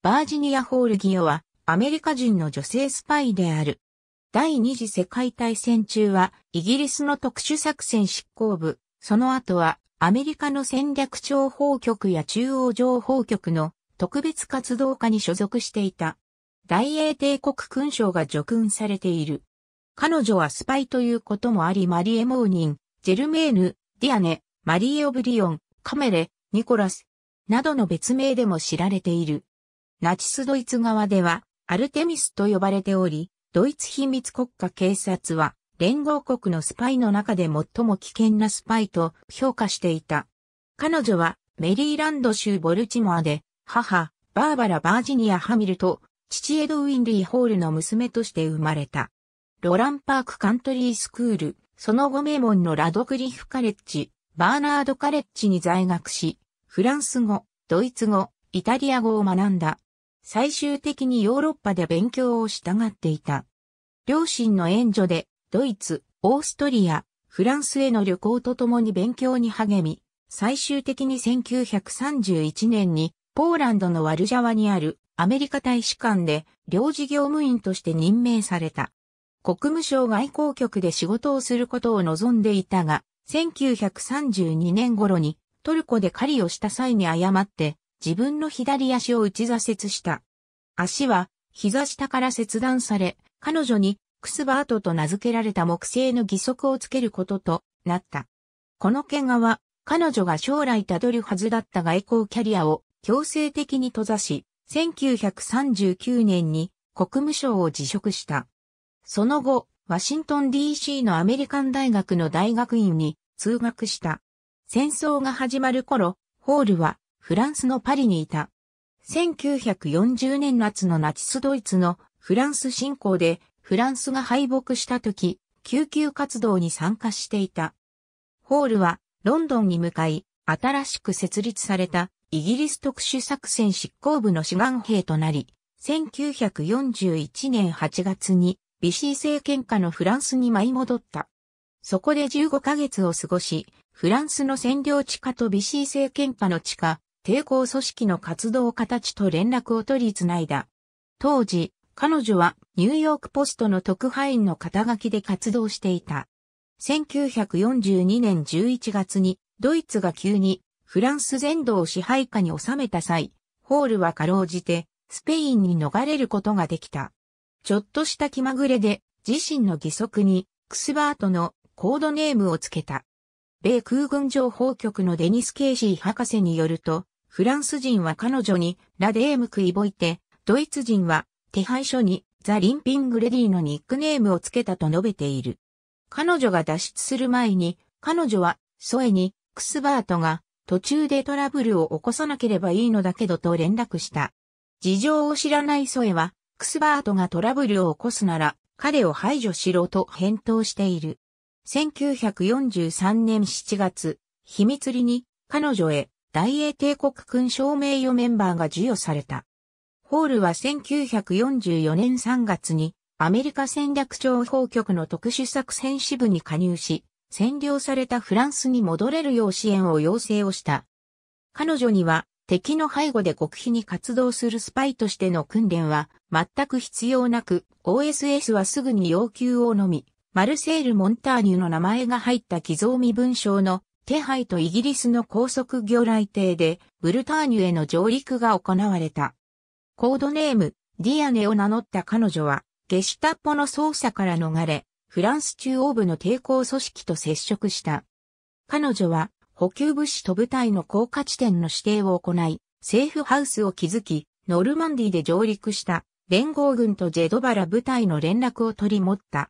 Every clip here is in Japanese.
バージニア・ホールギオはアメリカ人の女性スパイである。第二次世界大戦中はイギリスの特殊作戦執行部、その後はアメリカの戦略情報局や中央情報局の特別活動家に所属していた。大英帝国勲章が叙勲されている。彼女はスパイということもありマリエ・モーニン、ジェルメーヌ、ディアネ、マリエ・オブリオン、カメレ、ニコラス、などの別名でも知られている。ナチスドイツ側では、アルテミスと呼ばれており、ドイツ秘密国家警察は、連合国のスパイの中で最も危険なスパイと評価していた。彼女は、メリーランド州ボルチモアで、母、バーバラ・バージニア・ハミルと、父エドウィン・リー・ホールの娘として生まれた。ロランパークカントリースクール、その後名門のラドクリフカレッジ、バーナードカレッジに在学し、フランス語、ドイツ語、イタリア語を学んだ。最終的にヨーロッパで勉強をしたがっていた。両親の援助で、ドイツ、オーストリア、フランスへの旅行とともに勉強に励み、最終的に1931年に、ポーランドのワルジャワにあるアメリカ大使館で領事業務員として任命された。国務省外交局で仕事をすることを望んでいたが、1932年頃にトルコで狩りをした際に誤って自分の左足を打ち挫折した。足は膝下から切断され、彼女にクスバートと名付けられた木製の義足をつけることとなった。この怪我は彼女が将来たどるはずだった外交キャリアを強制的に閉ざし、1939年に国務省を辞職した。その後、ワシントン DC のアメリカン大学の大学院に通学した。戦争が始まる頃、ホールはフランスのパリにいた。1940年夏のナチスドイツのフランス侵攻でフランスが敗北した時、救急活動に参加していた。ホールはロンドンに向かい、新しく設立されたイギリス特殊作戦執行部の志願兵となり、1941年8月にビシー政権下のフランスに舞い戻った。そこで15ヶ月を過ごし、フランスの占領地下とビシー政権下の地下、抵抗組織の活動家たちと連絡を取り繋いだ。当時、彼女はニューヨークポストの特派員の肩書きで活動していた。1942年11月にドイツが急にフランス全土を支配下に収めた際、ホールはかろうじてスペインに逃れることができた。ちょっとした気まぐれで自身の義足にクスバートのコードネームをつけた。米空軍情報局のデニス・ケイシー博士によると、フランス人は彼女にラデームクイボイテ、ドイツ人は手配書にザ・リンピング・レディのニックネームをつけたと述べている。彼女が脱出する前に、彼女はソエにクスバートが途中でトラブルを起こさなければいいのだけどと連絡した。事情を知らないソエは、クスバートがトラブルを起こすなら、彼を排除しろと返答している。1943年7月、秘密裏に彼女へ大英帝国勲章名誉メンバーが授与された。ホールは1944年3月にアメリカ戦略情報局の特殊作戦支部に加入し、占領されたフランスに戻れるよう支援を要請をした。彼女には敵の背後で極秘に活動するスパイとしての訓練は全く必要なく、OSS はすぐに要求をのみ、マルセール・モンターニュの名前が入った寄贈身分証の手配とイギリスの高速魚雷艇でブルターニュへの上陸が行われた。コードネーム、ディアネを名乗った彼女は、ゲシュタッポの捜査から逃れ、フランス中央部の抵抗組織と接触した。彼女は、補給物資と部隊の降下地点の指定を行い、セーフハウスを築き、ノルマンディで上陸した、連合軍とジェドバラ部隊の連絡を取り持った。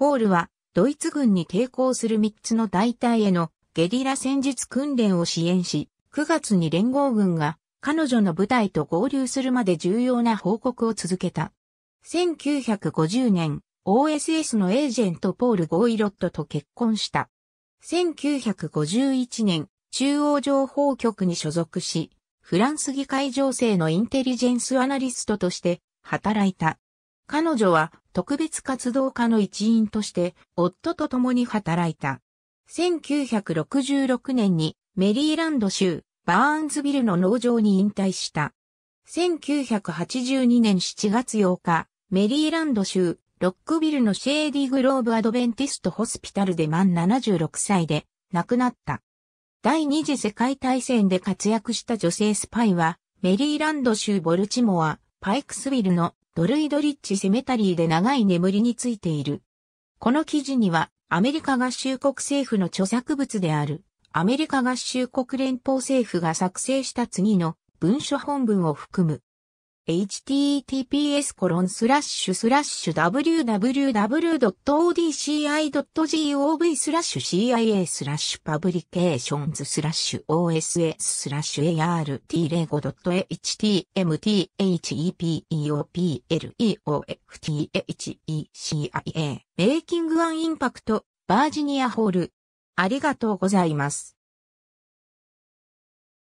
ホールはドイツ軍に抵抗する3つの大隊へのゲリラ戦術訓練を支援し、9月に連合軍が彼女の部隊と合流するまで重要な報告を続けた。1950年、OSS のエージェントポール・ゴイロットと結婚した。1951年、中央情報局に所属し、フランス議会情勢のインテリジェンスアナリストとして働いた。彼女は特別活動家の一員として夫と共に働いた。1966年にメリーランド州バーンズビルの農場に引退した。1982年7月8日、メリーランド州ロックビルのシェーディグローブアドベンティストホスピタルで満76歳で亡くなった。第二次世界大戦で活躍した女性スパイは、メリーランド州ボルチモア、パイクスビルのドルイドリッチ・セメタリーで長い眠りについている。この記事には、アメリカ合衆国政府の著作物である、アメリカ合衆国連邦政府が作成した次の文書本文を含む https コロンスラッシュスラッシュ www.odci.gov スラッシュ CIA スラッシュパブリケーションズスラッシュ OSS スラッシュ ART05.htmtheopleofthecia メイキングアンインパクトバージニアホールありがとうございます。